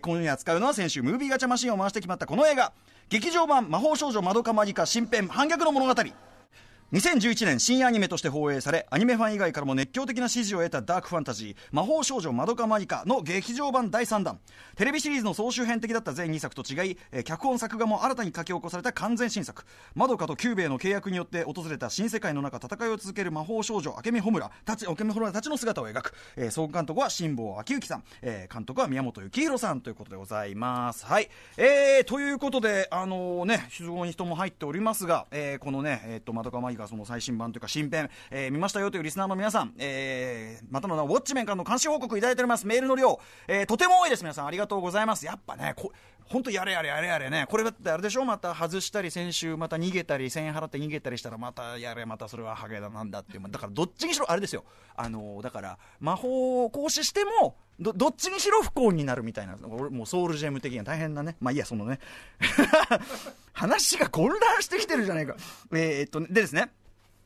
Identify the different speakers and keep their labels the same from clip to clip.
Speaker 1: 今夜扱うのは先週ムービーガチャマシンを回して決まったこの映画劇場版魔法少女まどかマニカ新編反逆の物語2011年新アニメとして放映されアニメファン以外からも熱狂的な支持を得たダークファンタジー「魔法少女まどかマギカ」の劇場版第3弾テレビシリーズの総集編的だった全2作と違い、えー、脚本作画も新たに書き起こされた完全新作まどかと久兵衛の契約によって訪れた新世界の中戦いを続ける魔法少女明美穂村たち明美穂村たちの姿を描く、えー、総監督は辛坊昭之さん、えー、監督は宮本幸宏さんということでございますはいえー、ということであのー、ね非常に人も入っておりますが、えー、このねえっ、とまどかマギカがその最新版というか新編、えー、見ましたよというリスナーの皆さん、えー、またの名ウォッチメンからの監視報告いただいておりますメールの量、えー、とても多いです皆さんありがとうございますやっぱねこ本当やれやれやれやれね、これだってあれでしょ、また外したり、先週また逃げたり、1000円払って逃げたりしたら、またやれ、またそれはハゲだなんだっていう、だからどっちにしろ、あれですよ、あのだから魔法を行使しても、どどっちにしろ不幸になるみたいな、俺もうソウルジェム的には大変なね、まあいいや、そのね、話が混乱してきてるじゃないか。えー、っと、でですね。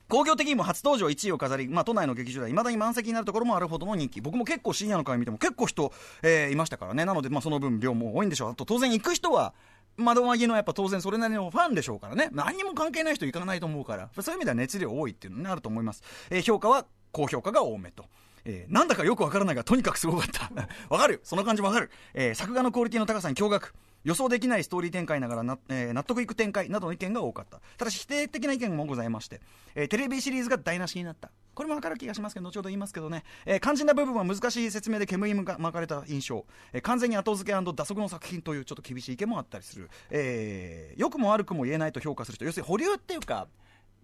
Speaker 1: 工業的にも初登場1位を飾り、まあ、都内の劇場ではいまだに満席になるところもあるほどの人気僕も結構深夜の会見ても結構人、えー、いましたからねなので、まあ、その分量も多いんでしょうあと当然行く人は窓マのやっぱ当然それなりのファンでしょうからね何にも関係ない人行かないと思うからそういう意味では熱量多いっていうのに、あなると思います、えー、評価は高評価が多めと。えー、なんだかよくわからないがとにかくすごかった わかるその感じわかる、えー、作画のクオリティの高さに驚愕予想できないストーリー展開ながらな、えー、納得いく展開などの意見が多かったただし否定的な意見もございまして、えー、テレビシリーズが台無しになったこれも分かる気がしますけど後ほど言いますけどね、えー、肝心な部分は難しい説明で煙に巻かれた印象、えー、完全に後付け打足の作品というちょっと厳しい意見もあったりする、えー、良くも悪くも言えないと評価する人要するに保留っていうか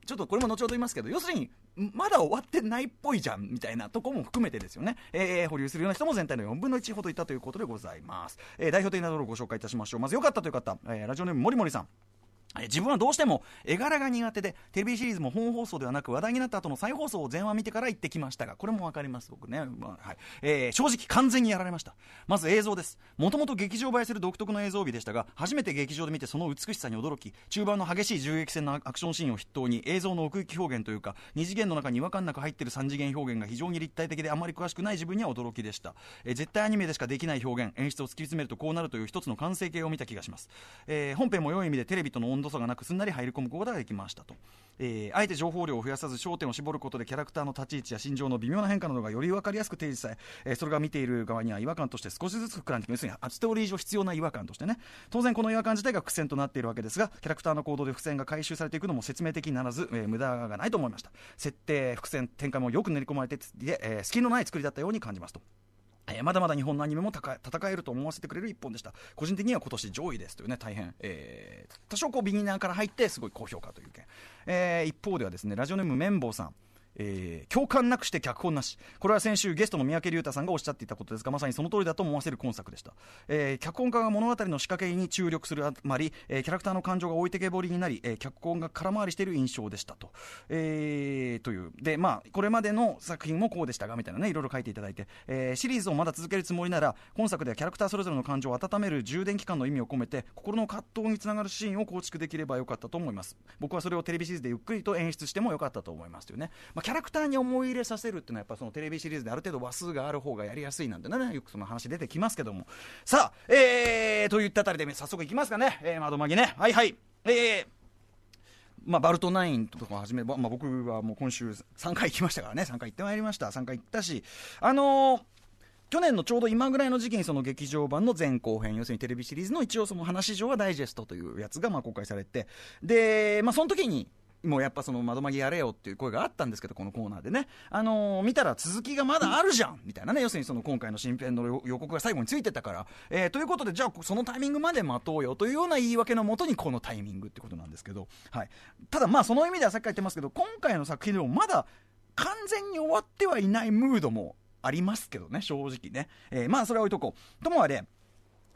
Speaker 1: ちょっとこれも後ほど言いますけど要するにまだ終わってないっぽいじゃんみたいなとこも含めてですよね、えー、保留するような人も全体の4分の1ほどいたということでございます、えー、代表的なところをご紹介いたしましょうまず良かったという方、えー、ラジオネームもりもりさん自分はどうしても絵柄が苦手で、テレビシリーズも本放送ではなく話題になった後の再放送を前話見てから行ってきましたが、これも分かります、僕ね。まあ、はい。えー、正直完全にやられました。まず映像です。もともと劇場映えする独特の映像美でしたが、初めて劇場で見てその美しさに驚き、中盤の激しい銃撃戦のアクションシーンを筆頭に映像の奥行き表現というか、二次元の中に違和感なく入ってる三次元表現が非常に立体的であまり詳しくない自分には驚きでした。えー、絶対アニメでしかできない表現、演出を突き詰めるとこうなるという一つの完成形を見た気がします。えー、本編も良い意味でテレビとの度差がなくすんなり入り込むことができましたと、えー、あえて情報量を増やさず焦点を絞ることでキャラクターの立ち位置や心情の微妙な変化などがより分かりやすく提示され、えー、それが見ている側には違和感として少しずつ膨らんでいく要するに厚ー折り以上必要な違和感としてね当然この違和感自体が苦戦となっているわけですがキャラクターの行動で伏線が回収されていくのも説明的にならず、えー、無駄がないと思いました設定伏線展開もよく練り込まれていて、え隙のない作りだったように感じますと。えー、まだまだ日本のアニメも戦えると思わせてくれる一本でした個人的には今年上位ですというね大変、えー、多少こうビギナーから入ってすごい高評価という件、えー、一方ではですねラジオネーム綿棒さんえー、共感なくして脚本なしこれは先週ゲストの三宅竜太さんがおっしゃっていたことですがまさにその通りだと思わせる今作でした、えー、脚本家が物語の仕掛けに注力するあまり、えー、キャラクターの感情が置いてけぼりになり、え脚本が空回りしている印象でしたと,、えというでまあこれまでの作品もこうでしたがみたいなねいろいろ書いていただいて、えシリーズをまだ続けるつもりなら今作ではキャラクターそれぞれの感情を温める充電期間の意味を込めて心の葛藤につながるシーンを構築できればよかったと思います僕はそれをテレビシリーズでゆっくりと演出してもよかったと思いますというね、まあキャラクターに思い入れさせるっていうのはやっぱそのテレビシリーズである程度話数がある方がやりやすいなんてねよくその話出てきますけどもさあえー、といったあたりで早速いきますかね、えー、窓まぎねはいはいえーまあ、バルトナインとかはじめ、まあ、僕はもう今週3回行きましたからね3回行ってまいりました3回行ったしあのー去年のちょうど今ぐらいの時期にその劇場版の前後編要するにテレビシリーズの一応その話上はダイジェストというやつがまあ公開されてで、まあ、その時にもうやっぱその窓紛やれよっていう声があったんですけど、このコーナーでね、あのー、見たら続きがまだあるじゃんみたいなね、要するにその今回の新編の予告が最後についてたから、えー、ということで、じゃあそのタイミングまで待とうよというような言い訳のもとに、このタイミングってことなんですけど、はい、ただまあ、その意味ではさっき言ってますけど、今回の作品でもまだ完全に終わってはいないムードもありますけどね、正直ね。えー、まあ、それは置いとこう。ともあれ、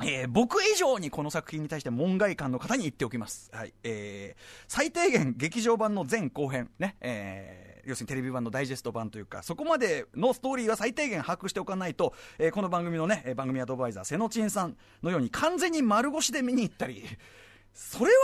Speaker 1: えー、僕以上にこの作品に対して門外漢の方に言っておきます。はい。えー、最低限劇場版の前後編、ね、えー、要するにテレビ版のダイジェスト版というか、そこまでのストーリーは最低限把握しておかないと、えー、この番組のね、番組アドバイザー、瀬野珍さんのように完全に丸腰で見に行ったり、それは、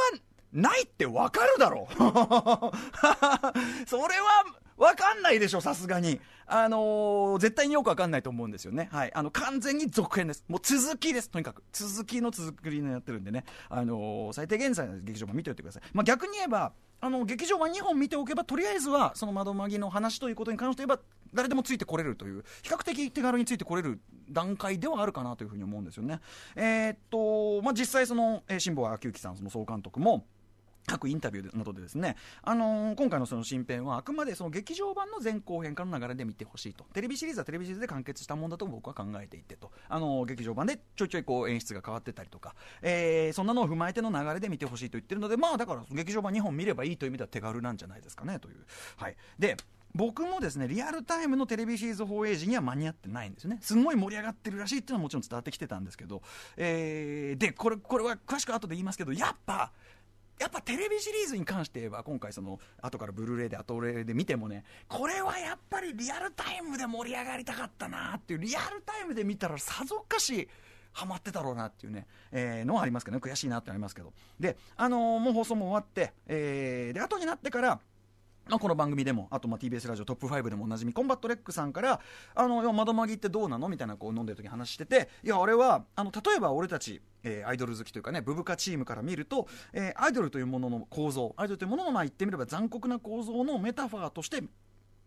Speaker 1: ないってわかるだろう それは、分かんないでしょ、さすがに。あのー、絶対によく分かんないと思うんですよね。はい。あの、完全に続編です。もう続きです、とにかく。続きの続きになってるんでね。あのー、最低限在の劇場版見ておいてください。まあ、逆に言えば、あの劇場版2本見ておけばとりあえずはその窓まの話ということに関して言えば誰でもついてこれるという比較的手軽についてこれる段階ではあるかなというふうに思うんですよね。えー、っとまあ、実際その辛坊秋之さんその総監督も各インタビューなどでですね、あのー、今回のその新編はあくまでその劇場版の前後編からの流れで見てほしいとテレビシリーズはテレビシリーズで完結したものだと僕は考えていてと、あのー、劇場版でちょいちょいこう演出が変わってたりとか、えー、そんなのを踏まえての流れで見てほしいと言ってるのでまあだから劇場版2本見ればいいという意味では手軽なんじゃないですかねという。はい、で僕もですねリアルタイムのテレビシリーズ放映時には間に合ってないんですよねすごい盛り上がってるらしいっていうのはもちろん伝わってきてたんですけど、えー、でこれこれは詳しく後で言いますけどやっぱやっぱテレビシリーズに関しては今回その後からブルーレイで後レイで見てもねこれはやっぱりリアルタイムで盛り上がりたかったなっていうリアルタイムで見たらさぞかしハマってたろうなっていうね、えー、のはありますけどね悔しいなってありますけどであのー、もう放送も終わって、えー、で後になってからまあ、この番組でも、あとまあ TBS ラジオトップ5でもおなじみ、コンバットレックさんから、あの、窓まぎってどうなのみたいなこう飲んでる時に話してて、いや、俺は、あの、例えば俺たち、えー、アイドル好きというかね、ブブカチームから見ると、えー、アイドルというものの構造、アイドルというものの、まあ言ってみれば残酷な構造のメタファーとして、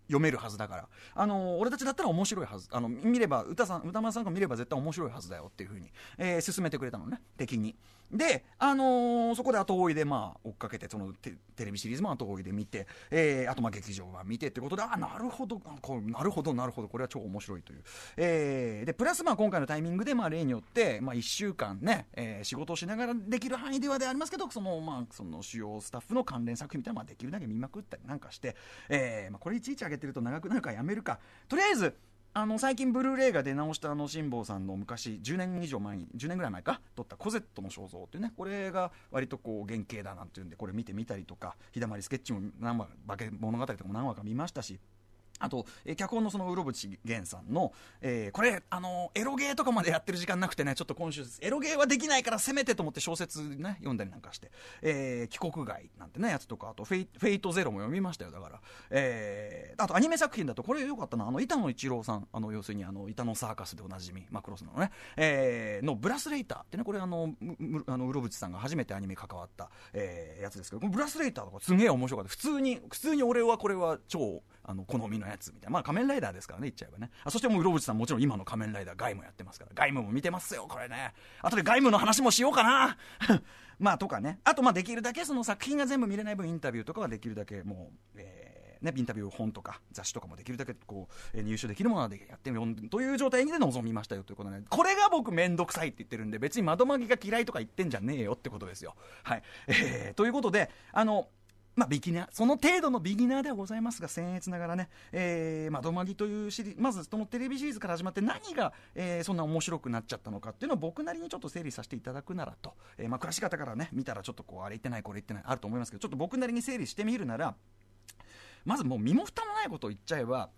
Speaker 1: 読めるはずだから、あの俺たちだったら面白いはずあの見れば歌さん歌丸さんが見れば絶対面白いはずだよっていうふうに、えー、進めてくれたのね敵にで、あのー、そこで後追いで、まあ、追っかけて、そのテレビシリーズも後追いで見て、えー、あとまあ劇場は見てってことで、あ、なるほど、こうなるほど、なるほど、これは超面白いという。えー、で、プラスまあ今回のタイミングで、まあ例によって、まあ1週間ね、えー、仕事をしながらできる範囲ではでありますけど、その、まあ、その主要スタッフの関連作品みたいなまあできるだけ見まくったりなんかして、えー、まあこれいちいち上げてると長くなるかやめるか、とりあえず、あの最近ブルーレイが出直したあの辛坊さんの昔10年以上前に10年ぐらい前か撮った「コゼットの肖像」っていうねこれが割とこう原型だなんていうんでこれ見てみたりとか「陽だまりスケッチ」も何話化け物語とかも何話か見ましたしあと、え脚本のその、うろぶちげんさんの、えー、これ、あのエロゲーとかまでやってる時間なくてね、ちょっと今週、エロゲーはできないからせめてと思って小説ね、読んだりなんかして、えー、帰国外なんてね、やつとか、あとフェイ、フェイトゼロも読みましたよ、だから。えー、あとアニメ作品だと、これよかったな、あの、板野一郎さん、あの、要するに、あの、板野サーカスでおなじみ、マクロスのね、えー、の、ブラスレイターってね、これあの、あの、うろぶちさんが初めてアニメ関わった、えー、やつですけど、ブラスレイターとかすげえ面白かった。普通に、普通に俺はこれは超、あの、好みののやつみたいな。まあ仮面ライダーですからね、言っちゃえばね。あそしてもう、うろぶちさんもちろん今の仮面ライダー、ガイムやってますから。ガイムも見てますよ、これね。あとでガイムの話もしようかな。まあとかね。あとまあできるだけその作品が全部見れない分インタビューとかはできるだけもう、えーね、インタビュー本とか雑誌とかもできるだけこう入手できるものでやってみようという状態で臨みましたよということで、ね、これが僕面倒くさいって言ってるんで別に窓きが嫌いとか言ってんじゃねえよってことですよ。はいえー、ということであのまあ、ビギナー、その程度のビギナーではございますが、僭越ながらね、えまどまぎというシリまずそのテレビシリーズから始まって何が、えー、そんな面白くなっちゃったのかっていうのを僕なりにちょっと整理させていただくならと、えー、ま詳しっ方からね、見たらちょっとこう、あれ言ってない、これ言ってない、あると思いますけど、ちょっと僕なりに整理してみるなら、まずもう身も蓋もないことを言っちゃえば、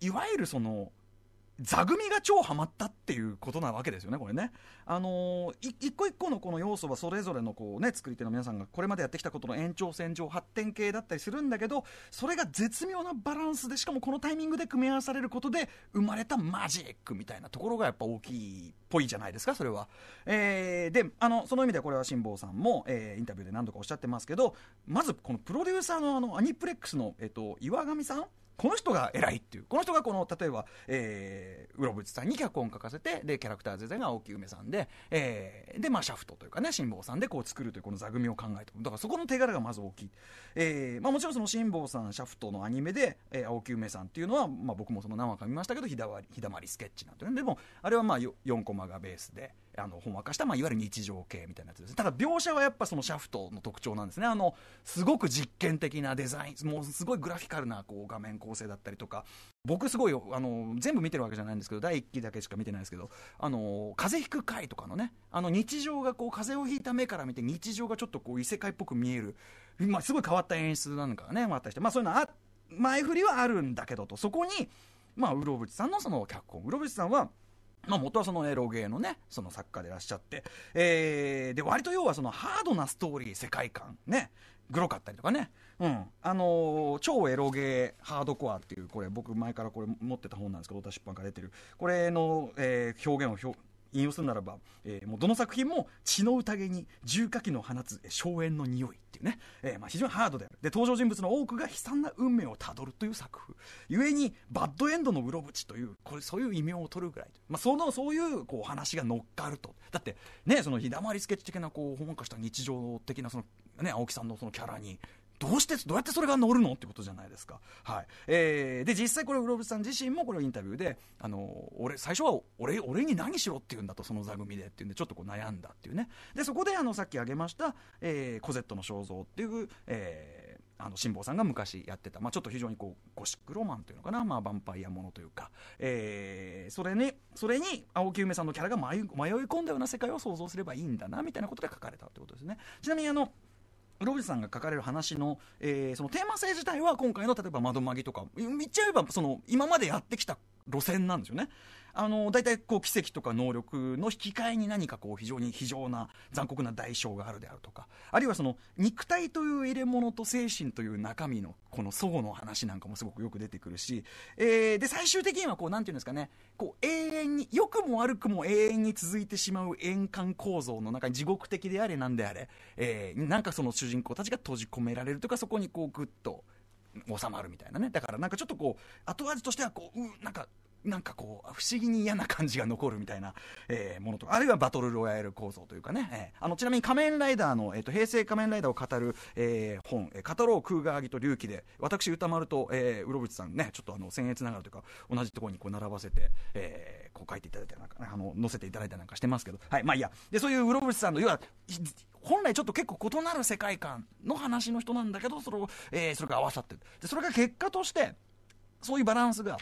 Speaker 1: いわゆるその、座組が超ハマったっていうことなわけですよね、これね。あのー、一個一個のこの要素はそれぞれのこうね、作り手の皆さんがこれまでやってきたことの延長線上発展系だったりするんだけど、それが絶妙なバランスで、しかもこのタイミングで組み合わされることで生まれたマジックみたいなところがやっぱ大きいっぽいじゃないですか、それは。えー、で、あの、その意味ではこれは辛坊さんも、えー、インタビューで何度かおっしゃってますけど、まずこのプロデューサーのあの、アニプレックスの、えっ、と、岩上さんこの人が偉いっていうこの人がこの例えば、えー、ウロブチさんに脚本書かせてでキャラクター全然が青木梅さんで、えー、で、まあ、シャフトというかね辛坊さんでこう作るというこの座組を考えてだからそこの手柄がまず大きい、えーまあ、もちろんその辛坊さんシャフトのアニメで、えー、青木梅さんっていうのは、まあ、僕もその何話か見ましたけど「ひだわりひだまりスケッチ」なんて、ね、でもあれはまあ 4, 4コマがベースで。あの、ほんわかした、まあ、いわゆる日常系みたいなやつです。ただ、描写はやっぱそのシャフトの特徴なんですね。あの、すごく実験的なデザイン、もうすごいグラフィカルな、こう、画面構成だったりとか、僕すごい、あの、全部見てるわけじゃないんですけど、第1期だけしか見てないですけど、あの、風邪ひく回とかのね、あの、日常がこう、風邪をひいた目から見て、日常がちょっとこう、異世界っぽく見える、まあ、すごい変わった演出なんかね、あ、ったりして、まあ、そういうのあ、前振りはあるんだけどと、そこに、まあ、うろぶちさんのその脚本、うろぶちさんは、まあ、元はそのエロゲーのね、その作家でいらっしゃって、えー、で、割と要はそのハードなストーリー、世界観、ね、グロかったりとかね、うん、あのー、超エロゲーハードコアっていう、これ僕前からこれ持ってた本なんですけど、太田出版から出てる、これの、えー、表現を表、引用するならば、えー、もうどの作品も血の宴に重火器の放つ荘園の匂いっていうね、えー、まあ、非常にハードであるで登場人物の多くが悲惨な運命をたどるという作風ゆえにバッドエンドのうろぶちというこれそういう異名を取るぐらい、まあ、そのそういうこう話が乗っかるとだってねその日だまりスケッチ的なこうわかした日常的なその、ね、青木さんのそのキャラにどうして、どうやってそれが乗るのってことじゃないですか。はい。えー、で、実際これ、ウロブさん自身もこれインタビューで、あの、俺、最初は、俺、俺に何しろって言うんだと、その座組でっていうんで、ちょっとこう悩んだっていうね。で、そこで、あの、さっき挙げました、えー、コゼットの肖像っていう、えー、あの辛坊さんが昔やってた、まあ、ちょっと非常にこうゴシックロマンというのかな、まあ、ヴァンパイアものというか、えー、それにそれに青木梅さんのキャラが迷い込んだような世界を想像すればいいんだなみたいなことで書かれたってことですね。ちなみにあのロブさんが書かれる話の、えー、そのテーマ性自体は今回の例えば窓マギとか言っちゃえばその今までやってきた路線なんですよね。あの大体こう奇跡とか能力の引き換えに何かこう非常に非常な残酷な代償があるであるとかあるいはその肉体という入れ物と精神という中身のこの祖母の話なんかもすごくよく出てくるし、えー、で最終的にはこうなんていうんですかねこう永遠に良くも悪くも永遠に続いてしまう円環構造の中に地獄的であれなんであれ、えー、なんかその主人公たちが閉じ込められるとかそこにこうグッと。収まるみたいなねだからなんかちょっとこう後味としてはこううなんかなんかこう、不思議に嫌な感じが残るみたいな、えー、ものとか、あるいはバトルロイヤル構造というかね、えー、あの、ちなみに仮面ライダーの、えっ、ー、と、平成仮面ライダーを語る、えー、本、えー、語ろう空がーギと隆起で、私、歌丸と、えー、うろぶちさんね、ちょっとあの、僭越ながらというか、同じところにこう、並ばせて、えー、こう書いていただいたりなんか、ね、あの、載せていただいたりなんかしてますけど、はい、まあいいや。で、そういううろぶちさんの、要は、本来ちょっと結構異なる世界観の話の人なんだけど、それを、えー、それが合わさってる。で、それが結果として、そういうバランスが、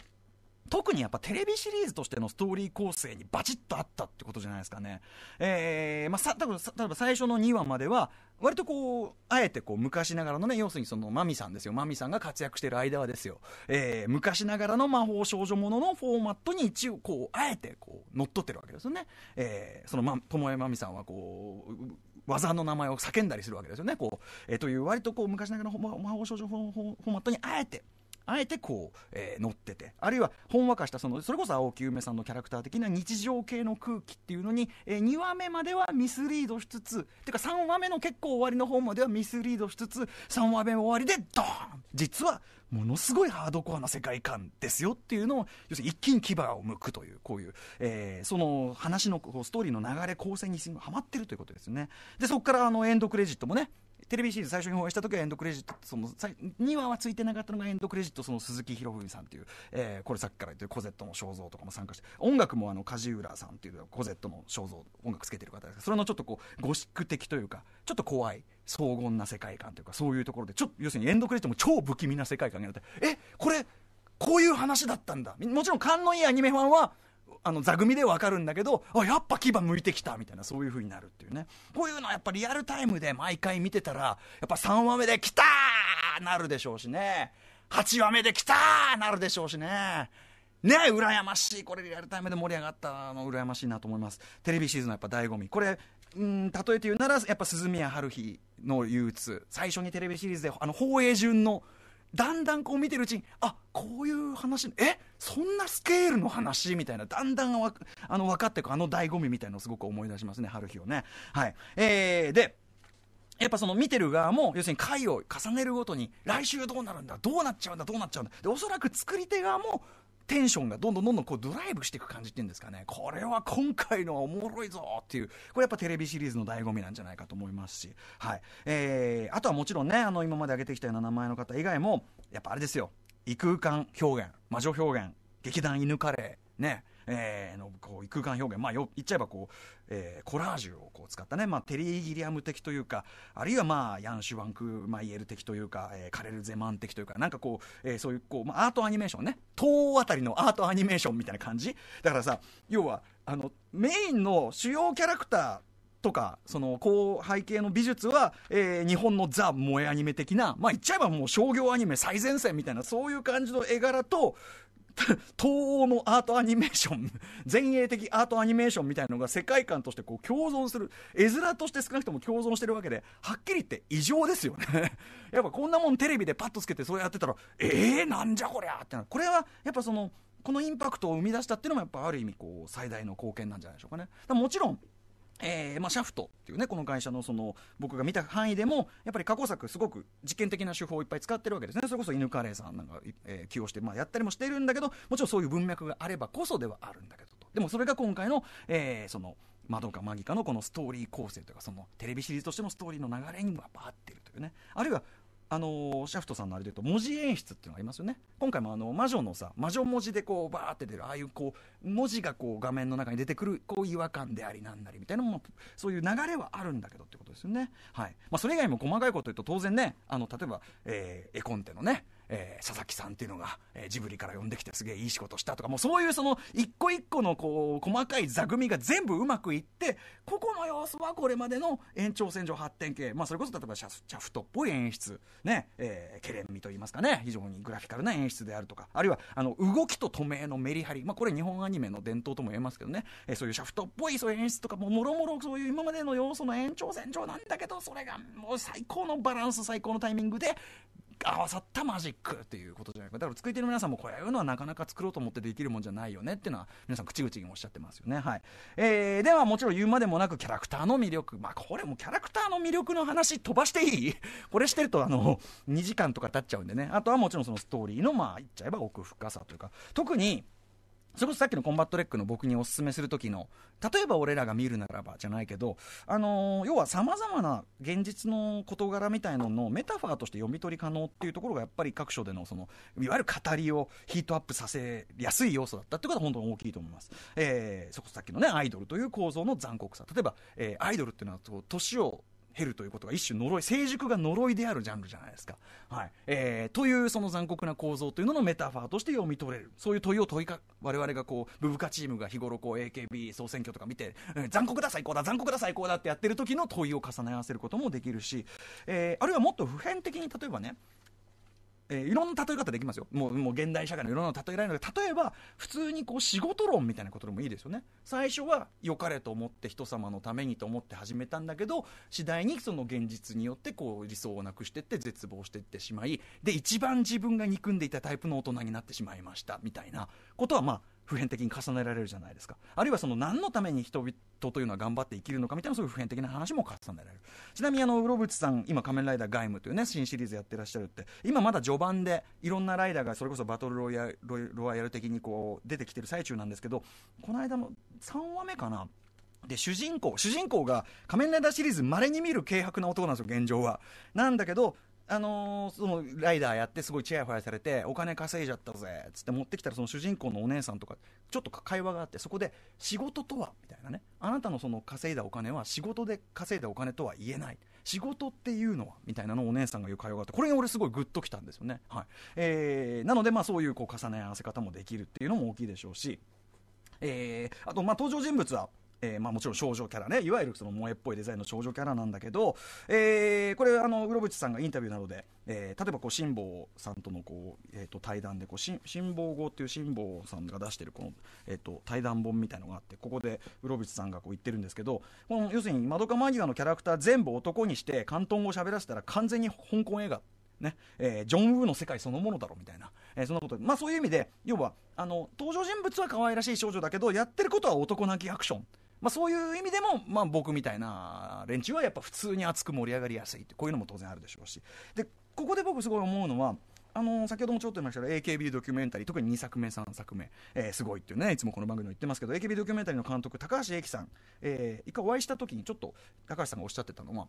Speaker 1: 特にやっぱテレビシリーズとしてのストーリー構成にバチッとあったってことじゃないですかね。えー、まあ、さ、例えば最初の2話までは、割とこう、あえてこう、昔ながらのね、要するにその、マミさんですよ。マミさんが活躍してる間はですよ。えー、昔ながらの魔法少女もののフォーマットに一応こう、あえてこう、乗っ取ってるわけですよね。えー、その、ま、ともえまみさんはこう、技の名前を叫んだりするわけですよね。こう、えー、という割とこう、昔ながらの魔法少女フォーマットにあえて、あえてこう、えー、乗っててあるいはほんわかしたそのそれこそ青木梅さんのキャラクター的な日常系の空気っていうのに、えー、2話目まではミスリードしつつてか3話目の結構終わりの方まではミスリードしつつ3話目終わりでドーン実はものすごいハードコアな世界観ですよっていうのを要するに一気に牙を剥くというこういう、えー、その話のストーリーの流れ構成にはまってるということですねでそこからあのエンドクレジットもねテレビシリーズ最初に放映した時はエンドクレジットその2話はついてなかったのがエンドクレジットその鈴木博文さんという、えー、これさっきから言ってるコゼットの肖像とかも参加して音楽もあの梶浦さんというコゼットの肖像音楽つけてる方ですそれのちょっとこうゴシック的というかちょっと怖い荘厳な世界観というかそういうところでちょっと要するにエンドクレジットも超不気味な世界観になってえこれこういう話だったんだもちろん勘のいいアニメファンはあの座組で分かるんだけどあやっぱ牙向いてきたみたいなそういう風になるっていうねこういうのはやっぱリアルタイムで毎回見てたらやっぱ3話目で「来た!」なるでしょうしね8話目で「来た!」なるでしょうしね。ねえ、羨ましい。これリアルタイムで盛り上がったの、羨ましいなと思います。テレビシーズンのやっぱ醍醐味。これ、うん、例えて言うなら、やっぱ鈴宮春日の憂鬱。最初にテレビシリーズで、あの、放映順のだんだんこう見てるうちにあこういう話えそんなスケールの話みたいなだんだんわあの分かっていくあの醍醐味みたいのをすごく思い出しますね春日をね。はいえー、でやっぱその見てる側も要するに回を重ねるごとに来週どうなるんだどうなっちゃうんだどうなっちゃうんだでおそらく作り手側もテンションがどんどんどんどんこうドライブしていく感じっていうんですかね、これは今回のはおもろいぞっていう、これやっぱテレビシリーズの醍醐味なんじゃないかと思いますし、はいえー、あとはもちろんね、あの今まで挙げてきたような名前の方以外も、やっぱあれですよ、異空間表現、魔女表現、劇団犬カレー、ね、えー、のこう空間表現、まあ、よ言っちゃえばこう、えー、コラージュをこう使ったね、まあ、テリー・ギリアム的というかあるいは、まあ、ヤン・シュワンク・マイエル的というか、えー、カレル・ゼマン的というかなんかこう、えー、そういうこう、まあ、アートアニメーションね東あたりのアートアニメーションみたいな感じだからさ要はあのメインの主要キャラクターとかそのう背景の美術は、えー、日本のザ・萌えアニメ的なまあ言っちゃえばもう商業アニメ最前線みたいなそういう感じの絵柄と 東欧のアートアニメーション 前衛的アートアニメーションみたいのが世界観としてこう共存する絵面として少なくとも共存してるわけではっきり言って異常ですよね やっぱこんなもんテレビでパッとつけてそれやってたらええー、なんじゃこりゃってこれはやっぱそのこのインパクトを生み出したっていうのもやっぱある意味こう最大の貢献なんじゃないでしょうかね。もちろんえーまあ、シャフトっていうねこの会社のその僕が見た範囲でもやっぱり過去作すごく実験的な手法をいっぱい使ってるわけですねそれこそ犬カレーさんなんか、えー、起用して、まあ、やったりもしてるんだけどもちろんそういう文脈があればこそではあるんだけどとでもそれが今回の、えー、その窓かマギかのこのストーリー構成というかそのテレビシリーズとしてのストーリーの流れにはバーってるというねあるいはあのシャフトさんのあれで言うと文字演出っていうのがありますよね今回もあの魔女のさ魔女文字でこうバーって出るああいうこう文字がこう画面の中に出てくるこう違和感でありなんなりみたいなもそういう流れはあるんだけどってことですよねはい、まあ、それ以外も細かいこと言うと当然ねあの例えば、えー、絵コンテのねえー、佐々木さんっていうのが、えー、ジブリから呼んできてすげえいい仕事したとか、もうそういうその一個一個のこう、細かい座組が全部うまくいって、ここの様子はこれまでの延長線上発展系、まあそれこそ例えばシャャフトっぽい演出、ね、えー、ケレン味といいますかね、非常にグラフィカルな演出であるとか、あるいはあの動きと止めのメリハリ、まあこれ日本アニメの伝統とも言えますけどね、えー、そういうシャフトっぽいそういう演出とか、もろもろそういう今までの要素の延長線上なんだけど、それがもう最高のバランス、最高のタイミングで、合わさったマジックっていうことじゃないかだから作り手の皆さんもこういうのはなかなか作ろうと思ってできるもんじゃないよねっていうのは皆さん口々におっしゃってますよねはい、えー、ではもちろん言うまでもなくキャラクターの魅力まあこれもキャラクターの魅力の話飛ばしていい これしてるとあの2時間とか経っちゃうんでねあとはもちろんそのストーリーのまあ言っちゃえば奥深さというか特にそれこそさっきのコンバットレックの僕におすすめする時の例えば俺らが見るならばじゃないけど、あのー、要はさまざまな現実の事柄みたいなののメタファーとして読み取り可能っていうところがやっぱり各所でのそのいわゆる語りをヒートアップさせやすい要素だったってことは本当に大きいと思います、えー、そこさっきのねアイドルという構造の残酷さ例えば、えー、アイドルっていうのは年を減るということが一種呪い成熟が呪いであるジャンルじゃないですか。はいえー、というその残酷な構造というののメタファーとして読み取れるそういう問いを問いか我々がこうブブカチームが日頃こう AKB 総選挙とか見て、うん、残酷だ最高だ残酷だ最高だってやってる時の問いを重ね合わせることもできるし、えー、あるいはもっと普遍的に例えばねえー、いろんな例え方できますよもうもう現代社会のいろんな例えられるので例えば普通にこう仕事論みたいなことでもいいですよね最初は良かれと思って人様のためにと思って始めたんだけど次第にその現実によってこう理想をなくしてって絶望していってしまいで一番自分が憎んでいたタイプの大人になってしまいましたみたいなことはまあ普遍的に重ねられるじゃないですかあるいはその何のために人々というのは頑張って生きるのかみたいなそういう普遍的な話も重ねられるちなみにあのウロブさん今「仮面ライダーガイム」というね新シリーズやってらっしゃるって今まだ序盤でいろんなライダーがそれこそバトルロイヤル的にこう出てきてる最中なんですけどこの間の3話目かなで主人公主人公が仮面ライダーシリーズまれに見る軽薄な男なんですよ現状はなんだけどあのー、そのライダーやってすごいチヤホヤされてお金稼いじゃったぜっつって持ってきたらその主人公のお姉さんとかちょっと会話があってそこで仕事とはみたいなねあなたのその稼いだお金は仕事で稼いだお金とは言えない仕事っていうのはみたいなのをお姉さんが言う会話があってこれが俺すごいグッときたんですよね、はいえー、なのでまあそういうこう重ね合わせ方もできるっていうのも大きいでしょうし、えー、あとまあ登場人物はえー、まあ、もちろん少女キャラねいわゆるその萌えっぽいデザインの少女キャラなんだけど、えー、これあの黒淵さんがインタビューなどで、えー、例えばこう辛坊さんとのこう、えーと、対談でこう辛坊号っていう辛坊さんが出してるこの、えーと、対談本みたいのがあってここで黒淵さんがこう言ってるんですけどこの要するに窓かマギガのキャラクター全部男にして広東語を喋らせたら完全に香港映画ねえー、ジョン・ウーの世界そのものだろみたいな、えー、そんなこと、まあ、そういう意味で要はあの登場人物は可愛らしい少女だけどやってることは男泣きアクションまあ、そういう意味でも、まあ、僕みたいな連中はやっぱ普通に熱く盛り上がりやすいってこういうのも当然あるでしょうしでここで僕すごい思うのはあの先ほどもちょっと言いましたが AKB ドキュメンタリー特に2作目3作目、えー、すごいっていうねいつもこの番組言ってますけど AKB ドキュメンタリーの監督高橋英樹さん、えー、一回お会いした時にちょっと高橋さんがおっしゃってたのは、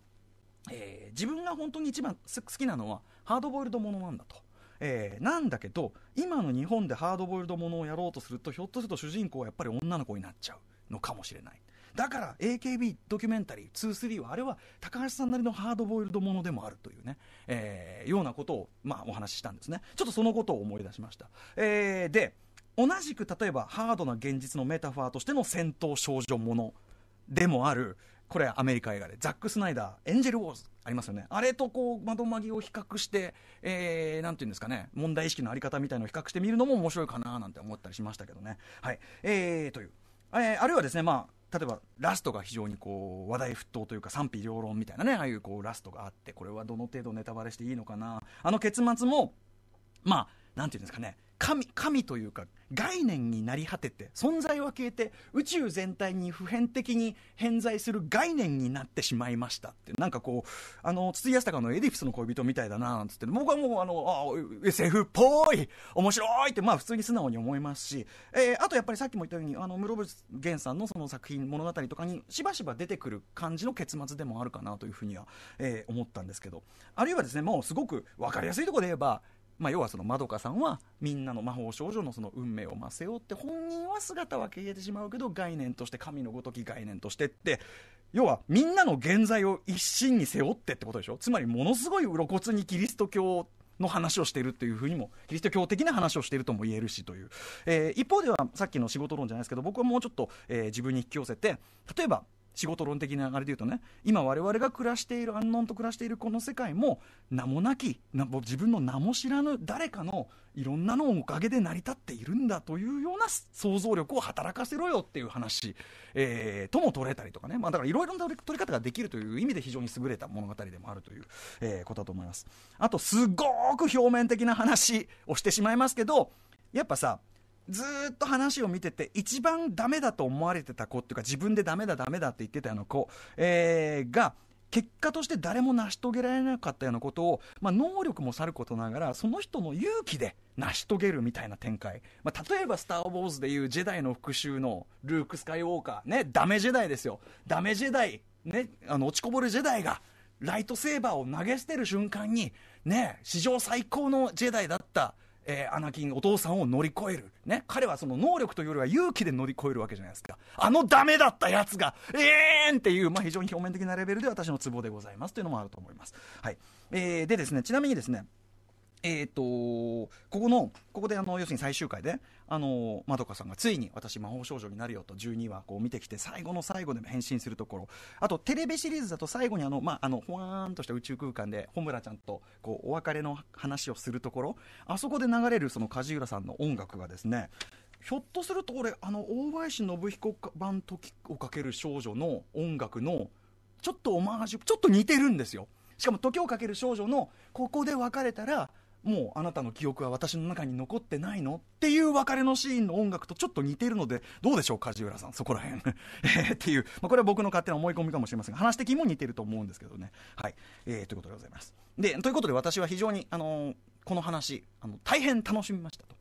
Speaker 1: えー、自分が本当に一番好きなのはハードボイルドものなんだと。えー、なんだけど今の日本でハードボイルドものをやろうとするとひょっとすると主人公はやっぱり女の子になっちゃうのかもしれない。だから AKB ドキュメンタリー23はあれは高橋さんなりのハードボイルドものでもあるというね、えー、ようなことを、まあ、お話ししたんですねちょっとそのことを思い出しました、えー、で同じく例えばハードな現実のメタファーとしての戦闘少女ものでもあるこれアメリカ映画でザック・スナイダー「エンジェル・ウォーズ」ありますよねあれとこう窓紛を比較して何、えー、て言うんですかね問題意識のあり方みたいのを比較してみるのも面白いかななんて思ったりしましたけどねはいえー、というえー、あるいはですね、まあ、例えばラストが非常にこう話題沸騰というか賛否両論みたいなねああいうこうラストがあってこれはどの程度ネタバレしていいのかなあの結末もまあなんていうんですかね神、神というか、概念になり果てて、存在は消えて、宇宙全体に普遍的に偏在する概念になってしまいましたって、なんかこう、あの、筒井康隆のエディプスの恋人みたいだな、なんつって、僕はもう、あの、あ SF っぽい面白いって、まあ普通に素直に思いますし、えー、あとやっぱりさっきも言ったように、あの、室伏源さんのその作品、物語とかにしばしば出てくる感じの結末でもあるかなというふうには、えー、思ったんですけど、あるいはですね、もうすごく分かりやすいところで言えば、まあ、要はそのまどかさんはみんなの魔法少女のその運命をませって本人は姿は消えてしまうけど概念として神のごとき概念としてって要はみんなの現在を一身に背負ってってことでしょつまりものすごい露骨にキリスト教の話をしているというふうにもキリスト教的な話をしているとも言えるしという、えー、一方ではさっきの仕事論じゃないですけど僕はもうちょっと、えー、自分に引き寄せて例えば仕事論的なあれで言うとね今我々が暮らしている安穏と暮らしているこの世界も名もなき自分の名も知らぬ誰かのいろんなのおかげで成り立っているんだというような想像力を働かせろよっていう話、えー、とも取れたりとかね、まあ、だからいろいろな取り方ができるという意味で非常に優れた物語でもあるという、えー、ことだと思いますあとすごく表面的な話をしてしまいますけどやっぱさずっと話を見てて、一番ダメだと思われてた子っていうか、自分でダメだ、ダメだって言ってたような子、えー、が、結果として誰も成し遂げられなかったようなことを、まあ、能力もさることながら、その人の勇気で成し遂げるみたいな展開。まあ、例えば、スター・ウォーズでいうジェダイの復讐のルーク・スカイウォーカー、ね、ダメジェダイですよ。ダメジェダイ、ね、あの、落ちこぼれジェダイが、ライトセーバーを投げ捨てる瞬間に、ね、史上最高のジェダイだったえー、アナキンお父さんを乗り越える、ね、彼はその能力というよりは勇気で乗り越えるわけじゃないですかあのダメだったやつがえーんっていう、まあ、非常に表面的なレベルで私のツボでございますというのもあると思います、はいえー、でですねちなみにですねえーと、とここのここであの要するに最終回で、あのまどかさんがついに私、魔法少女になるよと12話こう見てきて最後の最後で変身するところあとテレビシリーズだと最後にあの、まあ、あのほわーんとした宇宙空間で穂村ちゃんとこうお別れの話をするところあそこで流れるその梶浦さんの音楽がですねひょっとすると俺あの大林信彦版「時をかける少女」の音楽のちょっとオマージュちょっと似てるんですよ。しかも時をかける少女のここで別れたらもうあなたの記憶は私の中に残ってないのっていう別れのシーンの音楽とちょっと似てるので、どうでしょう、梶浦さん、そこら辺 えっていう、まあ、これは僕の勝手な思い込みかもしれませんが、話的にも似てると思うんですけどね。はい、えー、ということでございます。でということで、私は非常に、あのー、この話あの、大変楽しみましたと。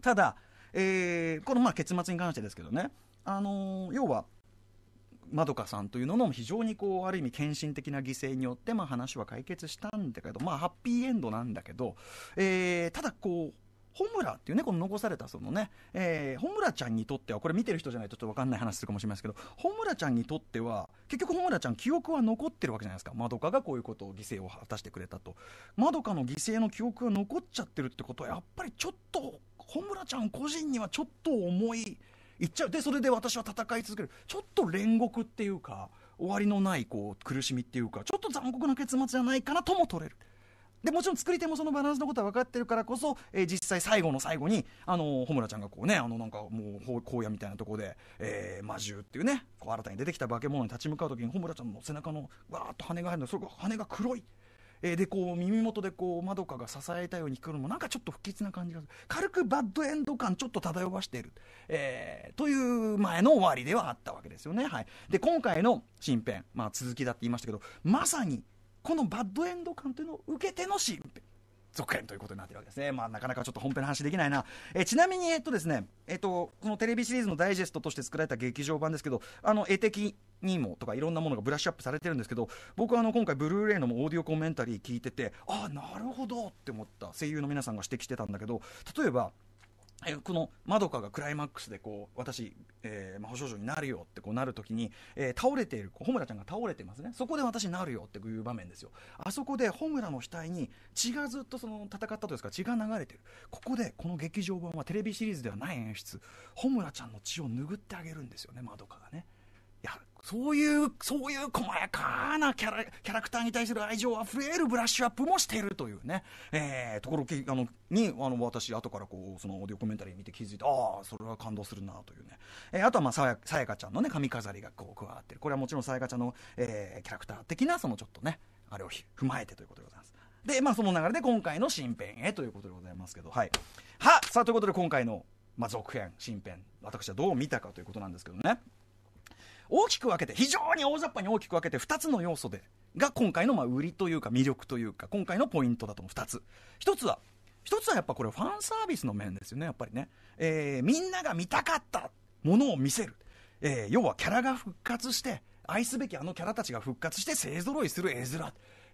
Speaker 1: ただ、えー、このまあ結末に関してですけどね、あのー、要は、まどかさんというのも非常にこうある意味献身的な犠牲によってまあ話は解決したんだけどまあハッピーエンドなんだけど、えー、ただこうホムラっていうね、この残されたそのね、えー、ホムラちゃんにとっては、これ見てる人じゃないとちょっと分かんない話するかもしれないですけど、ホムラちゃんにとっては、結局ホムラちゃん、記憶は残ってるわけじゃないですか。まどかがこういうことを、犠牲を果たしてくれたと。まどかの犠牲の記憶が残っちゃってるってことは、やっぱりちょっと、ホムラちゃん個人にはちょっと重い行っちゃうでそれで私は戦い続けるちょっと煉獄っていうか終わりのないこう苦しみっていうかちょっと残酷な結末じゃないかなとも取れる。でもちろん作り手もそのバランスのことは分かってるからこそ、えー、実際最後の最後にあの穂村ちゃんがこうねあのなんかもう荒野みたいなところで、えー、魔獣っていうねこう新たに出てきた化け物に立ち向かう時に穂村ちゃんの背中のわーっと羽が入るのそれが羽が黒いえー、でこう耳元でこうまどかが支えたように聞くのもなんかちょっと不吉な感じがする軽くバッドエンド感ちょっと漂わしている、えー、という前の終わりではあったわけですよね、はい、で今回の新編、まあ、続きだって言いましたけどまさにこのバッドエンド感というのを受けての新編続編ということになってるわけですね。まあ、なかなかちょっと本編の話できないな。えちなみに、えっとですね、えっと、このテレビシリーズのダイジェストとして作られた劇場版ですけど、あの、絵的にもとかいろんなものがブラッシュアップされてるんですけど僕はあの今回ブルーレイのオーディオコメンタリー聞いててああなるほどって思った声優の皆さんが指摘してたんだけど例えばこのまどかがクライマックスでこう私、えー、魔法少女になるよってこうなるときに、えー、倒れている穂村ちゃんが倒れてますねそこで私になるよっていう場面ですよあそこで穂村の額に血がずっとその戦ったというか血が流れてるここでこの劇場版はテレビシリーズではない演出穂村ちゃんの血を拭ってあげるんですよねまどかがねやそういうそういう細やかなキャラキャラクターに対する愛情あふれるブラッシュアップもしているというね、えー、ところあのにあの私後からこうそのオーディオコメンタリー見て気づいてああそれは感動するなというね、えー、あとはまあさやさやかちゃんのね髪飾りがこう加わってるこれはもちろんさやかちゃんの、えー、キャラクター的なそのちょっとねあれを踏まえてということでございますでまあその流れで今回の新編へということでございますけどはいはさあということで今回の、まあ、続編新編私はどう見たかということなんですけどね大きく分けて、非常に大雑把に大きく分けて2つの要素で、が今回のまあ売りというか魅力というか、今回のポイントだと思う2つ。1つは、1つはやっぱこれファンサービスの面ですよね、やっぱりね。えー、みんなが見たかったものを見せる。えー、要はキャラが復活して、愛すべきあのキャラたちが復活して勢ぞろいする絵面。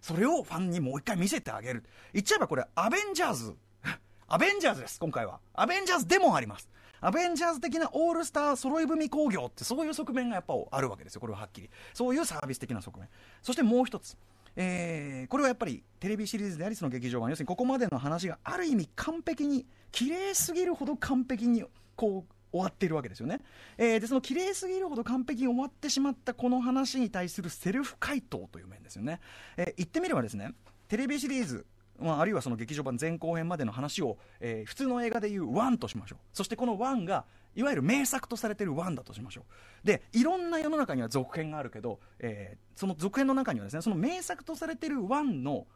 Speaker 1: それをファンにもう一回見せてあげる。言っちゃえばこれ、アベンジャーズ。アベンジャーズです、今回は。アベンジャーズでもあります。アベンジャーズ的なオールスター揃い踏み工業ってそういう側面がやっぱあるわけですよこれははっきりそういうサービス的な側面そしてもう一つえー、これはやっぱりテレビシリーズでありその劇場版要するにここまでの話がある意味完璧に綺麗すぎるほど完璧にこう終わっているわけですよね、えー、でその綺麗すぎるほど完璧に終わってしまったこの話に対するセルフ回答という面ですよね、えー、言ってみればですねテレビシリーズまあ、あるいはその劇場版前後編までの話を、えー、普通の映画でいう1としましょうそしてこの1がいわゆる名作とされてる1だとしましょうでいろんな世の中には続編があるけど、えー、その続編の中にはですねその名作とされてる1の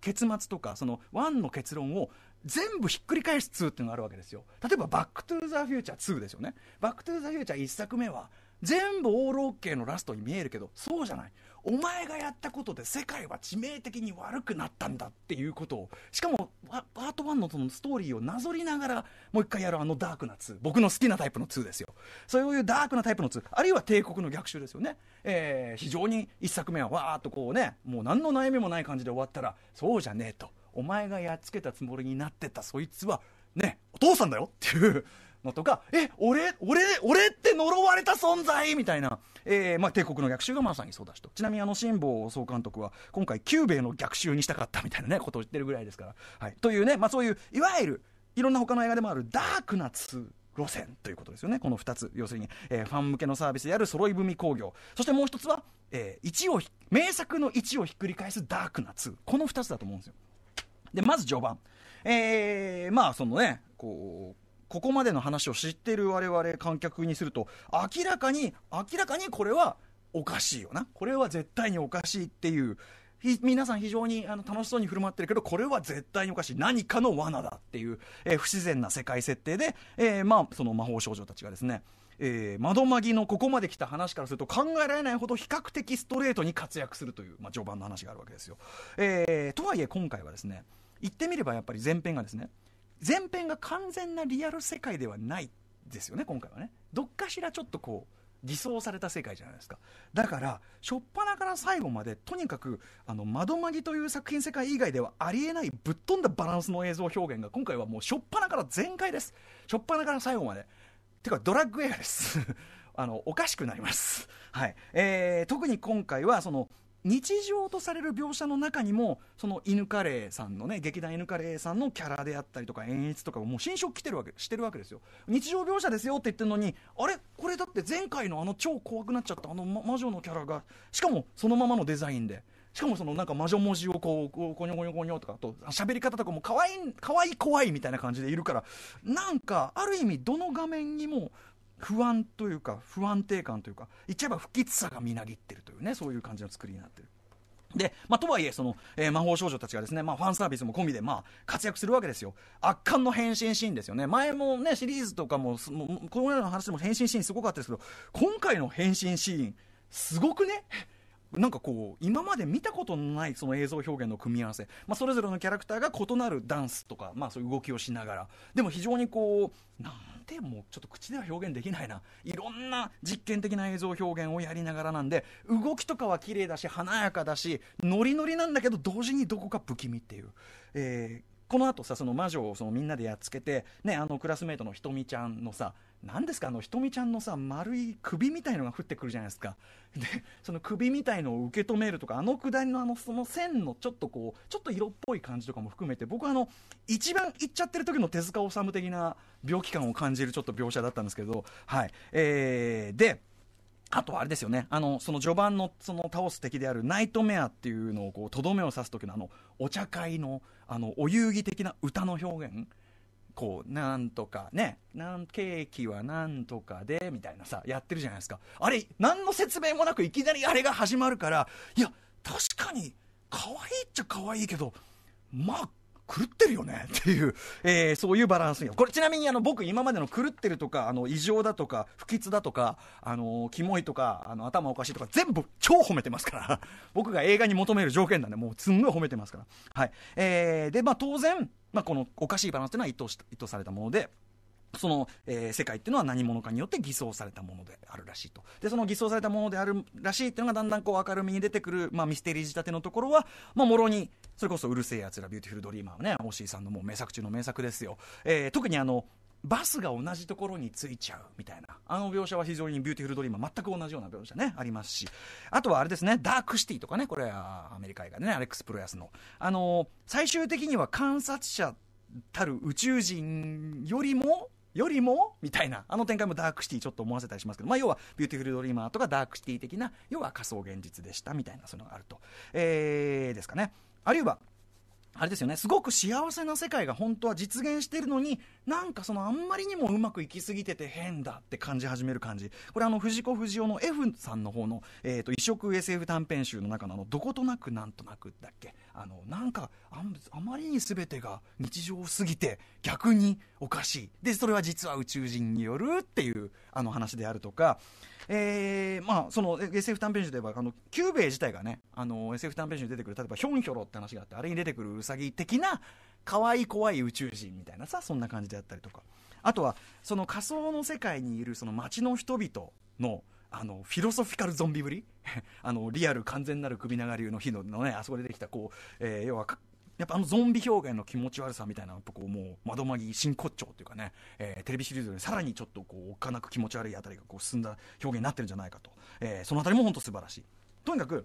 Speaker 1: 結末とかその1の結論を全部ひっくり返す2っていうのがあるわけですよ例えば「バック・トゥ・ザ・フューチャー2」ですよね「バック・トゥ・ザ・フューチャー」1作目は全部オールオッケーのラストに見えるけどそうじゃないお前がやったことで世界は致命的に悪くなったんだっていうことを、しかも、パート1のそのストーリーをなぞりながら、もう一回やるあのダークな2、僕の好きなタイプの2ですよ。そういうダークなタイプの2、あるいは帝国の逆襲ですよね。えー、非常に1作目はわーっとこうね、もう何の悩みもない感じで終わったら、そうじゃねえと。お前がやっつけたつもりになってたそいつは、ね、お父さんだよっていうのとか、え、俺、俺、俺って呪われた存在みたいな、えー、まあ、帝国の逆襲がまさにそうだしと。ちなみにあの、辛坊総監督は、今回、久米の逆襲にしたかったみたいなね、ことを言ってるぐらいですから。はい。というね、まあ、そういう、いわゆる、いろんな他の映画でもあるダークな2。路線ということですよね、この2つ、要するに、えー、ファン向けのサービスである揃い踏み工業、そしてもう1つは、えー、を名作の1をひっくり返すダークな2、この2つだと思うんですよ。で、まず序盤、えー、まあ、そのね、こう、ここまでの話を知っている我々観客にすると明らかに明らかにこれはおかしいよなこれは絶対におかしいっていう皆さん非常にあの楽しそうに振る舞ってるけどこれは絶対におかしい何かの罠だっていう、えー、不自然な世界設定で、えー、まあ、その魔法少女たちがですねえー、窓マギのここまで来た話からすると考えられないほど比較的ストレートに活躍するという、まあ、序盤の話があるわけですよ。えー、とはいえ今回はですね言ってみればやっぱり前編がですね前編が完全なリアル世界ではないですよね、今回はね。どっかしらちょっとこう、偽装された世界じゃないですか。だから、初っなから最後まで、とにかく、あの、窓まぎという作品世界以外ではありえないぶっ飛んだバランスの映像表現が、今回はもう初っなから全開です。初っなから最後まで。てか、ドラッグエアです。あの、おかしくなります。はい。えー、特に今回は、その、日常とされる描写の中にもその犬カレーさんのね劇団犬カレーさんのキャラであったりとか演出とかもう新色来てるわけしてるわけですよ日常描写ですよって言ってるのにあれこれだって前回のあの超怖くなっちゃったあの、ま、魔女のキャラがしかもそのままのデザインでしかもそのなんか魔女文字をこうこにょこにょこにょとかと喋り方とかも可愛い可愛い怖いみたいな感じでいるからなんかある意味どの画面にも不安というか不安定感というか言っちゃえば不吉さがみなぎってるというねそういう感じの作りになってる。で、まあ、とはいえ、その、えー、魔法少女たちがですね、まあ、ファンサービスも込みで、まあ、活躍するわけですよ。圧巻の変身シーンですよね。前もね、シリーズとかも、もこのような話でも変身シーンすごかったですけど、今回の変身シーン、すごくねなんかこう今まで見たことのないその映像表現の組み合わせ、まあ、それぞれのキャラクターが異なるダンスとか、まあ、そういう動きをしながらでも非常にこうなんてもうちょっと口では表現できないないろんな実験的な映像表現をやりながらなんで動きとかは綺麗だし華やかだしノリノリなんだけど同時にどこか不気味っていう。えーこの後さその魔女をそのみんなでやっつけて、ね、あのクラスメートのひとみちゃんのさ何ですかあのひとみちゃんのさ丸い首みたいのが降ってくるじゃないですかでその首みたいのを受け止めるとかあのくだりのあのその線のちょっとこうちょっと色っぽい感じとかも含めて僕はあの一番いっちゃってる時の手塚治虫的な病気感を感じるちょっと描写だったんですけどはいえー、であとはあれですよね、あのその序盤のその倒す敵であるナイトメアっていうのをとどめを刺す時のあのお茶会のあのお遊戯的な歌の表現、こう、なんとかね、なんケーキはなんとかで、みたいなさ、やってるじゃないですか。あれ、何の説明もなくいきなりあれが始まるから、いや、確かに、可愛いっちゃ可愛いけど、まあ、狂ってるよねっていう、えー、そういうバランスこれちなみにあの僕今までの狂ってるとかあの異常だとか不吉だとかあのー、キモいとかあの頭おかしいとか全部超褒めてますから僕が映画に求める条件なんでもうすんごい褒めてますからはいえー、でまあ当然まあ、このおかしいバランスというのは意図し意図されたもので。その、えー、世界っていうのは何者かによって偽装されたものであるらしいと。で、その偽装されたものであるらしいっていうのがだんだんこう明るみに出てくる、まあミステリー仕立てのところは、まあもろに、それこそうるせえやつらビューティフルドリーマーね、オしーさんのもう名作中の名作ですよ。えー、特にあの、バスが同じところに着いちゃうみたいなあの描写は非常にビューティフルドリーム全く同じような描写ねありますしあとはあれですねダークシティとかねこれはアメリカ映画でねアレックス・プロヤスのあの最終的には観察者たる宇宙人よりもよりもみたいなあの展開もダークシティちょっと思わせたりしますけど、まあ、要はビューティフルドリーマーとかダークシティ的な要は仮想現実でしたみたいなそういうのがあると、えー、ですかねあるいはあれですよね、すごく幸せな世界が本当は実現してるのに、なんかそのあんまりにもうまくいきすぎてて変だって感じ始める感じ。これあの、藤子不二雄の F さんの方の、えー、と、移植 SF 短編集の中のあの、どことなくなんとなくだっけあの、なんかあ、あまりに全てが日常すぎて逆におかしい。で、それは実は宇宙人によるっていうあの話であるとか、えー、まあその SF 短編集といえばあの久兵衛自体がねあの SF 短編集に出てくる例えばヒョンヒョロって話があってあれに出てくるウサギ的な可愛い怖い宇宙人みたいなさそんな感じであったりとかあとはその仮想の世界にいるその街の人々のあのフィロソフィカルゾンビぶり あのリアル完全なる首長流の日のねあそこでできたこう、えー、要はやっぱあのゾンビ表現の気持ち悪さみたいな、やっぱこうもう窓まぎ真骨頂っていうかね、えー、テレビシリーズよりさらにちょっとこう、おっかなく気持ち悪いあたりがこう進んだ表現になってるんじゃないかと。えー、そのあたりも本当素晴らしい。とにかく、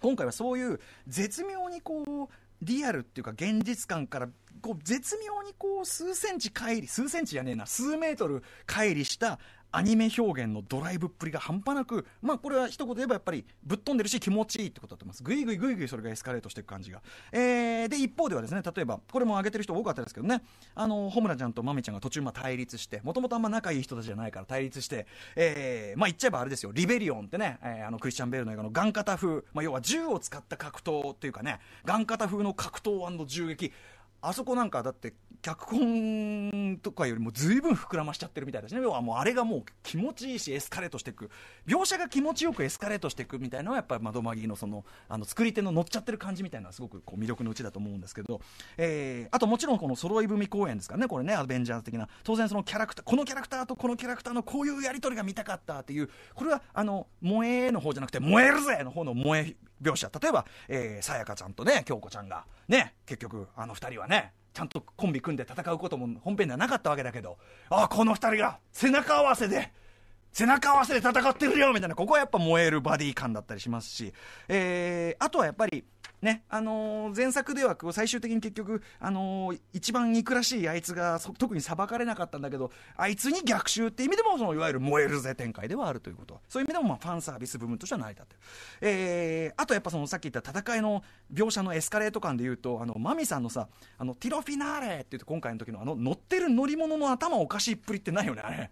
Speaker 1: 今回はそういう絶妙にこう、リアルっていうか現実感からこう絶妙にこう数センチ乖離数センチじゃねえな数メートル乖離したアニメ表現のドライブっぷりが半端なく、まあ、これは一言言えばやっぱりぶっ飛んでるし気持ちいいってことだと思います。ぐいぐいぐいぐいそれがエスカレートしていく感じが。えー、で、一方ではですね、例えば、これも挙げてる人多かったですけどね、あの、ホムラちゃんとマミちゃんが途中ま対立して、もともとあんま仲いい人たちじゃないから対立して、えー、まあ言っちゃえばあれですよ、リベリオンってね、えー、あのクリスチャン・ベールの映画のガンカタ風、まあ要は銃を使った格闘っていうかね、ガンカタ風の格闘銃撃、あそこなんかだって脚本とかよりもずいぶん膨らましちゃってるみたいだしね要はもうあれがもう気持ちいいしエスカレートしていく描写が気持ちよくエスカレートしていくみたいなのはやっぱり窓マギのそのあの作り手の乗っちゃってる感じみたいなのはすごくこう魅力のうちだと思うんですけど、えー、あともちろんこの揃い踏み公演ですからねこれねアベンジャーズ的な当然そのキャラクターこのキャラクターとこのキャラクターのこういうやり取りが見たかったっていうこれはあの萌えの方じゃなくて燃えるぜの方の萌え描写例えばえー、さやかちゃんとね京子ちゃんがね結局あの2人はねちゃんとコンビ組んで戦うことも本編ではなかったわけだけどああこの2人が背中合わせで背中合わせで戦ってるよみたいなここはやっぱ燃えるバディ感だったりしますし、えー、あとはやっぱりね、あのー、前作では最終的に結局、あのー、一番憎らしいあいつが特に裁かれなかったんだけど、あいつに逆襲って意味でも、そのいわゆる燃えるぜ展開ではあるということ。そういう意味でも、まあ、ファンサービス部分としては成り立ってる。えー、あとやっぱそのさっき言った戦いの描写のエスカレート感でいうと、あの、マミさんのさ、あの、ティロフィナーレって言って今回の時のあの、乗ってる乗り物の頭おかしいっぷりってないよね、あれ。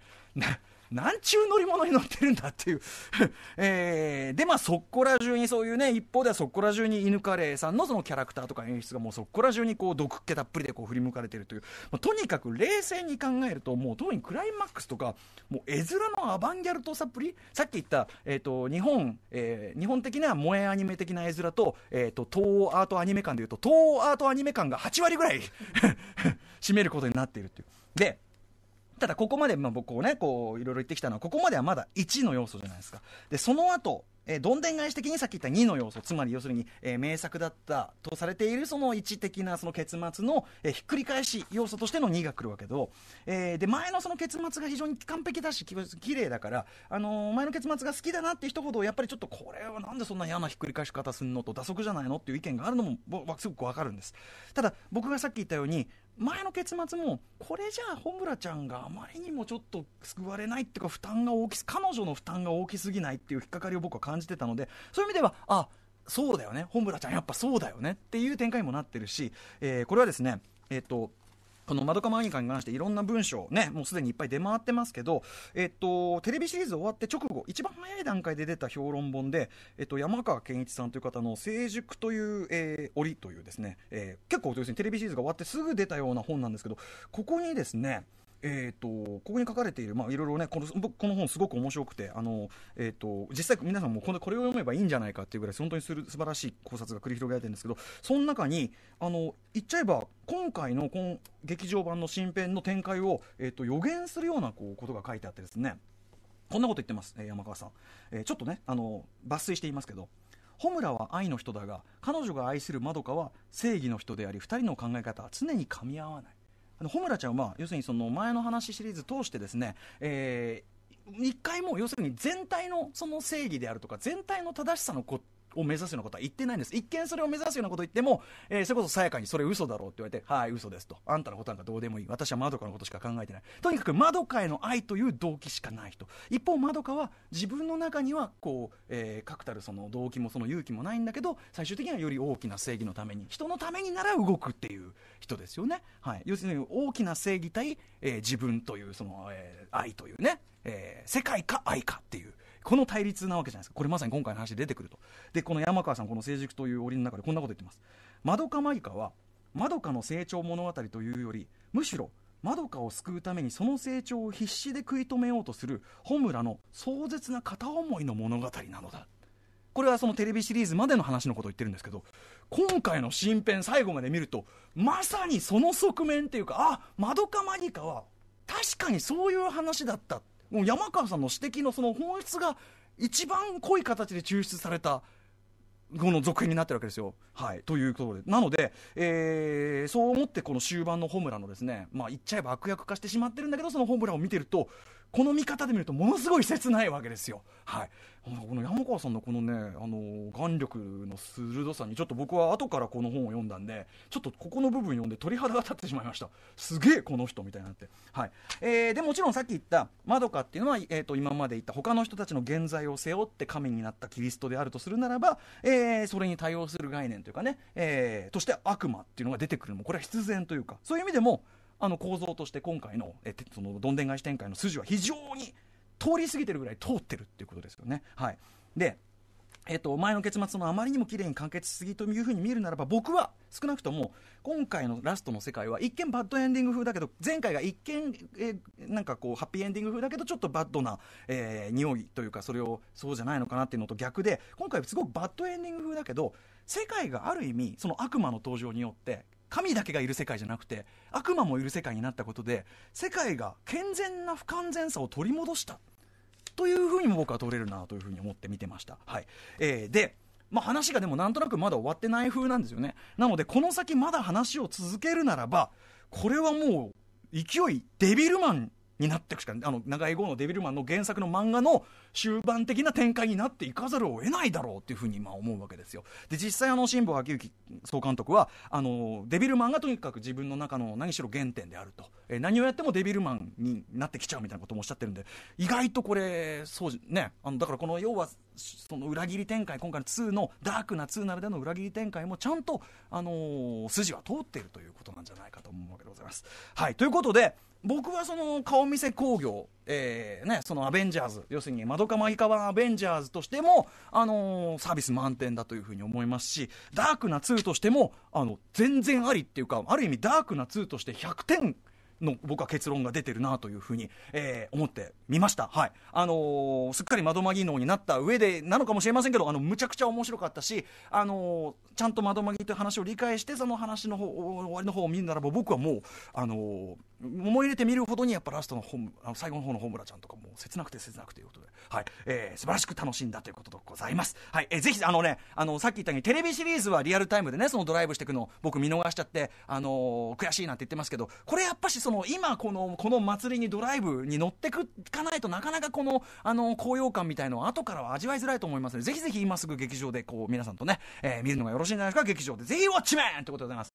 Speaker 1: なんちゅう乗り物に乗ってるんだっていう えー、でまあそこら中にそういうね一方ではそこら中に犬カレーさんのそのキャラクターとか演出がもうそこら中にこう毒っ気たっぷりでこう振り向かれてるという、まあ、とにかく冷静に考えるともう特にクライマックスとかもう絵面のアバンギャルトさっぷりさっき言った、えーと、日本、えー、日本的な萌えアニメ的な絵面と,、えーと、東欧アートアニメ感でいうと東欧アートアニメ感が8割ぐらい 占めることになっているという。でただここまで、まあ、僕をね、こう、いろいろ言ってきたのは、ここまではまだ1の要素じゃないですか。で、その後、えー、どんでん返し的にさっき言った2の要素つまり要するに、えー、名作だったとされているその一的なその結末の、えー、ひっくり返し要素としての2が来るわけど、えー、で前のその結末が非常に完璧だし綺麗だから、あのー、前の結末が好きだなって人ほどやっぱりちょっとこれはなんでそんな嫌なひっくり返し方すんのと打足じゃないのっていう意見があるのもすごくわかるんですただ僕がさっき言ったように前の結末もこれじゃあ穂村ちゃんがあまりにもちょっと救われないっていうか負担が大きす彼女の負担が大きすぎないっていう引っかかりを僕は感じじてたのでそういう意味ではあそうだよね本村ちゃんやっぱそうだよねっていう展開にもなってるし、えー、これはですねえっ、ー、とこの窓かマギカに関していろんな文章ね、もうすでにいっぱい出回ってますけど、えっと、テレビシリーズ終わって直後、一番早い段階で出た評論本で、えっと、山川健一さんという方の成熟という、えー、折というですね、えー、結構要するにテレビシリーズが終わってすぐ出たような本なんですけど、ここにですね、えーと、ここに書かれている、まあ、いろいろねこのこの本すごく面白くてあの、えーと、実際皆さんもこれこれを読めばいいんじゃないかっていうぐらい本当にする素晴らしい考察が繰り広げられてるんですけどその中にあの言っちゃえば今回のこの劇場版の新編の展開を、えーと、予言するようなこうことが書いてあってですねこんなこと言ってます、えー、山川さん、えー、ちょっとねあの抜粋していますけど穂村は愛の人だが彼女が愛するまどかは正義の人であり2人の考え方は常に噛み合わないあの穂村ちゃんは、要するにその前の話シリーズ通してですね、えー、一回も要するに全体のその正義であるとか全体の正しさのこを目指すようなことは言ってないんです一見それを目指すようなことを言っても、えー、それこそさやかにそれ嘘だろうって言われてはい嘘ですとあんたのことなんかどうでもいい私はまどかのことしか考えてないとにかくまどかへの愛という動機しかない人一方まどかは自分の中にはこう、えー、確たるその動機もその勇気もないんだけど最終的にはより大きな正義のために人のためになら動くっていう人ですよね、はい、要するに大きな正義対、えー、自分というその、え愛というね、え世界か愛かっていうこの対立なわけじゃないですかこれまさに今回の話で出てくるとでこの山川さんこの成熟という檻の中でこんなこと言ってますドかマイカはドかの成長物語というよりむしろドかを救うためにその成長を必死で食い止めようとする穂村の壮絶な片思いの物語なのだこれはそのテレビシリーズまでの話のことを言ってるんですけど今回の新編最後まで見るとまさにその側面っていうかあマドカマニカは確かにそういう話だったっもう山川さんの指摘のその本質が一番濃い形で抽出されたこの続編になってるわけですよ。はい、ということで、なので、えー、そう思ってこの終盤のホムラのですね、まあ、言っちゃえば悪役化してしまってるんだけど、そのホムラを見てると、この見方で見るとものすごい切ないわけですよ。はい、この山川さんのこのねあの眼力の鋭さにちょっと僕は後からこの本を読んだんでちょっとここの部分読んで鳥肌が立ってしまいましたすげえこの人みたいになって、はいえー、でもちろんさっき言ったまどかっていうのは、えー、と今まで言った他の人たちの現在を背負って神になったキリストであるとするならば、えー、それに対応する概念というかね、えー、として悪魔っていうのが出てくるのもこれは必然というかそういう意味でもあの構造として今回のえそのどんでん返し展開の筋は非常に通り過ぎてるぐらい通ってるっていうことですよね。はい、でえっと、前の結末のあまりにも綺麗に完結しすぎというふうに見るならば僕は少なくとも今回のラストの世界は一見バッドエンディング風だけど前回が一見えなんかこうハッピーエンディング風だけどちょっとバッドな、えー、匂いというかそれをそうじゃないのかなっていうのと逆で今回すごくバッドエンディング風だけど世界がある意味その悪魔の登場によって神だけがいる世界じゃなくて悪魔もいる世界になったことで世界が健全な不完全さを取り戻したというふうにも僕は取れるなというふうに思って見てました。はいえー、でまあ、話がでもなんとなくまだ終わってない風なんですよね。なので、この先まだ話を続けるならば、これはもう、勢い、デビルマンになっていくしかあの長い号のデビルマンの原作の漫画の終盤的な展開になっていかざるを得ないだろうっていうふうにまあ思うわけですよ。で実際あの辛坊昭之総監督はあのデビルマンがとにかく自分の中の何しろ原点であると、えー、何をやってもデビルマンになってきちゃうみたいなこともおっしゃってるんで意外とこれそうねあのだからこの要はその裏切り展開今回の2のダークな2ならでの裏切り展開もちゃんと、あのー、筋は通っているということなんじゃないかと思うわけでございます。はいということで僕はその顔見せ興行、えーね、そのアベンジャーズ要するに「まどかマギカ版アベンジャーズ」としても、あのー、サービス満点だというふうに思いますし「ダークな2」としてもあの全然ありっていうかある意味「ダークな2」として100点の僕は結論が出てるなというふうに、えー、思ってみました、はいあのー、すっかり窓ま技能になった上でなのかもしれませんけどあのむちゃくちゃ面白かったし、あのー、ちゃんと窓マギという話を理解してその話の方終わりの方を見るならば僕はもう、あの思い入れてみるほどにやっぱラストのホあの最後の方のホームラちゃんとかも切なくて切なくていうことで、はいえー、素晴らしく楽しんだということでございます、はいえー、ぜひあの、ね、あのさっき言ったようにテレビシリーズはリアルタイムでねそのドライブしていくのを僕見逃しちゃって、あのー、悔しいなんて言ってますけどこれやっぱしその今このこの祭りにドライブに乗ってくかないとなかなかこの、あのー、高揚感みたいのは後からは味わいづらいと思いますのでぜひぜひ今すぐ劇場でこう皆さんとね、えー、見るのがよろしいんじゃないですか劇場でぜひウォッチメンということでございます。